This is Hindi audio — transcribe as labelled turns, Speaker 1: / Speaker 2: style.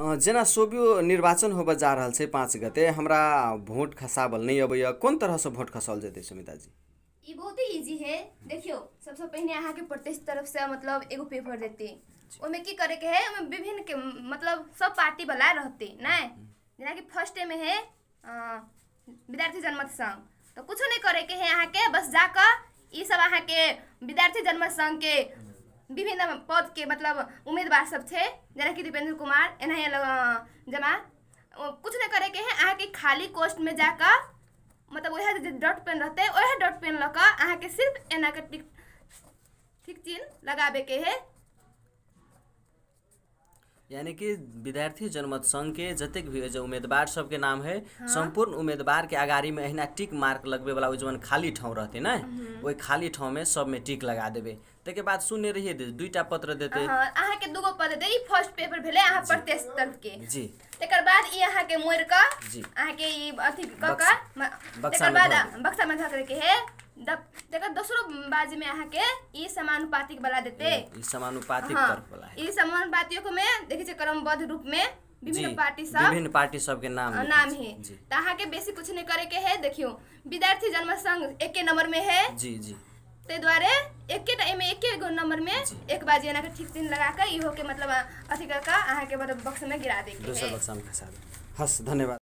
Speaker 1: जना सोबियो निर्वाचन होब जा रहा है पाँच गते हमरा वोट खसाबल नहीं अब कौन तरह से वोट खसल जते सुमिता जी
Speaker 2: ये बहुत ही इजी है देखियो सबसे पहले अहा के प्रदेश तरफ से मतलब एगो पेपर देते ओमे की करे के है विभिन्न के मतलब सब पार्टी वाला रहते ना जना कि फर्स्ट में है विद्यार्थी जनमत संघ तो कुछ नहीं करे के है अहा के बस जाकर ये सब अहा के विद्यार्थी जनमत संघ के विभिन्न पद के मतलब उम्मीदवार सब थे जैसे कि दीपेंद्र कुमार एनाहे जमा कुछ नहीं करे के है अहाँ के खाली कोस्ट में जाकर मतलब वह डॉट पेन रहते वह डॉट पेन लगा के अहाँ के सिर्फ एना के ठीक चिन्ह लगाबे के है
Speaker 1: यानी कि विद्यार्थी जनमत संघ के जतेक भी जो उम्मीदवार सबके नाम है हाँ। संपूर्ण उम्मीदवार के अगाड़ी में अना टिक मार्क लगबे वाला जो खाली ठाव रहते ना हम्म। वही खाली ठाव में सब में टिक लगा देवे तक बाद सुनने रहिए दे दूटा पत्र देते
Speaker 2: हाँ, के दूगो पत्र दे फर्स्ट पेपर भेले आहा प्रत्यस्तर के जी तकर बाद ई आहा के मोर का जी अहा के ई अथि क का तकर बाद बक्सा में धक के है तकर दूसरो बाजी में अहा के ई समानुपातिक वाला देते
Speaker 1: ई समानुपातिक पर हाँ।
Speaker 2: इन समान पार्टियों को में देखे छे क्रमबद्ध रूप में विभिन्न पार्टी सब विभिन्न
Speaker 1: पार्टी सब के नाम नाम
Speaker 2: है तहा तो के बेसी कुछ नहीं करे के है देखियो विद्यार्थी जन्म संघ एक के नंबर में है जी जी ते द्वारे एक के टाइम में एक के नंबर में एक बार जेना के ठीक दिन लगा के इहो के मतलब अथी का का आहा के मतलब बक्स में गिरा देंगे दूसरा
Speaker 1: बक्स में फंसा हस धन्यवाद